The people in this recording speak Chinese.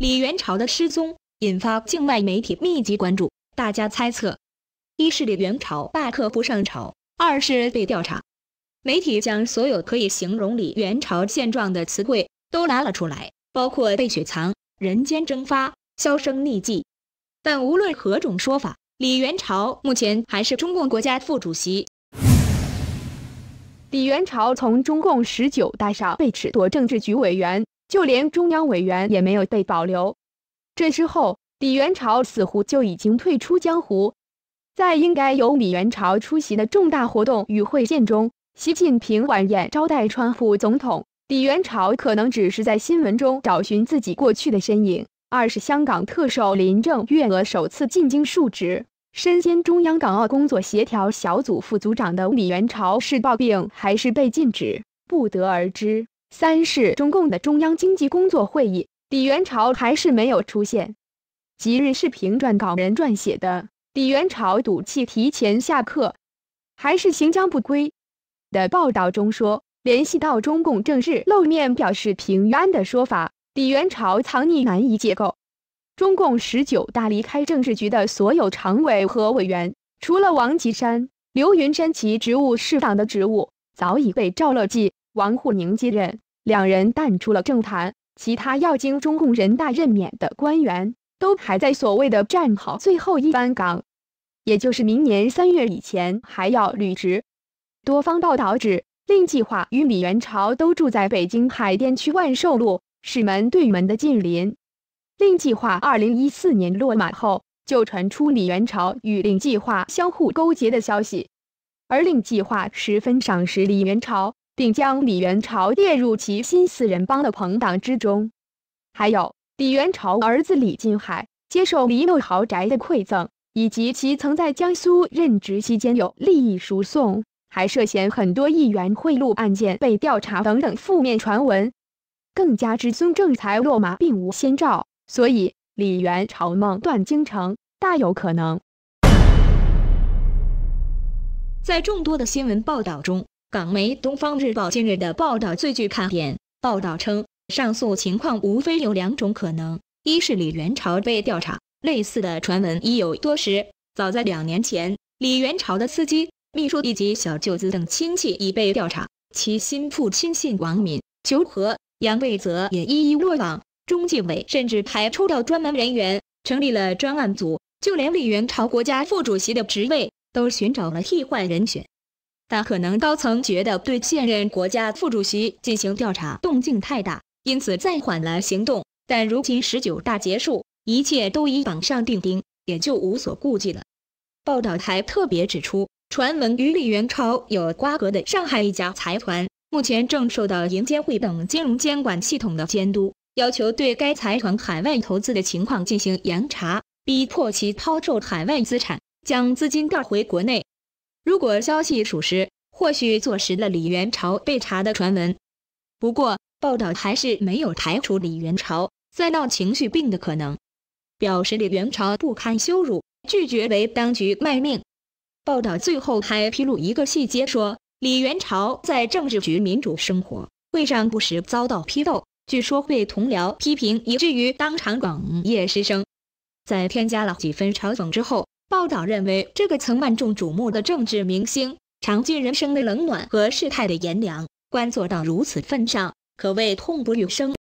李元朝的失踪引发境外媒体密集关注，大家猜测：一是李元朝罢课不上朝，二是被调查。媒体将所有可以形容李元朝现状的词汇都拿了出来，包括被雪藏、人间蒸发、销声匿迹。但无论何种说法，李元朝目前还是中共国家副主席。李元朝从中共十九大上被褫夺政治局委员。就连中央委员也没有被保留。这之后，李元朝似乎就已经退出江湖。在应该由李元朝出席的重大活动与会见中，习近平晚宴招待川普总统，李元朝可能只是在新闻中找寻自己过去的身影。二是香港特首林郑月娥首次进京述职，身兼中央港澳工作协调小组副组长的李元朝是抱病还是被禁止，不得而知。三是中共的中央经济工作会议，李元朝还是没有出现。即日视频撰稿人撰写的《李元朝赌气提前下课，还是行将不归》的报道中说，联系到中共政治露面表示平安的说法，李元朝藏匿难以解构。中共十九大离开政治局的所有常委和委员，除了王岐山、刘云山其职务适当的职务，早已被赵乐际、王沪宁接任。两人淡出了政坛，其他要经中共人大任免的官员都还在所谓的站好最后一班岗，也就是明年三月以前还要履职。多方报道指，令计划与李元朝都住在北京海淀区万寿路使门对门的近邻。令计划二零一四年落马后，就传出李元朝与令计划相互勾结的消息，而令计划十分赏识李元朝。并将李元朝列入其新四人帮的朋党之中。还有李元朝儿子李金海接受离路豪宅的馈赠，以及其曾在江苏任职期间有利益输送，还涉嫌很多议员贿赂案件被调查等等负面传闻。更加之孙正才落马并无先兆，所以李元朝梦断京城大有可能。在众多的新闻报道中。港媒《东方日报》近日的报道最具看点。报道称，上述情况无非有两种可能：一是李元朝被调查，类似的传闻已有多时。早在两年前，李元朝的司机、秘书以及小舅子等亲戚已被调查，其心腹亲信王敏求和杨卫泽也一一落网。中纪委甚至还抽调专门人员，成立了专案组，就连李元朝国家副主席的职位都寻找了替换人选。那可能高层觉得对现任国家副主席进行调查动静太大，因此暂缓了行动。但如今十九大结束，一切都已板上钉钉，也就无所顾忌了。报道还特别指出，传闻与李元超有瓜葛的上海一家财团，目前正受到银监会等金融监管系统的监督，要求对该财团海外投资的情况进行严查，逼迫其抛售海外资产，将资金调回国内。如果消息属实，或许坐实了李元朝被查的传闻。不过，报道还是没有排除李元朝在闹情绪病的可能，表示李元朝不堪羞辱，拒绝为当局卖命。报道最后还披露一个细节，说李元朝在政治局民主生活会上不时遭到批斗，据说被同僚批评以至于当场哽咽失声。在添加了几分嘲讽之后。报道认为，这个曾万众瞩目的政治明星，尝尽人生的冷暖和世态的炎凉，官做到如此份上，可谓痛不欲生。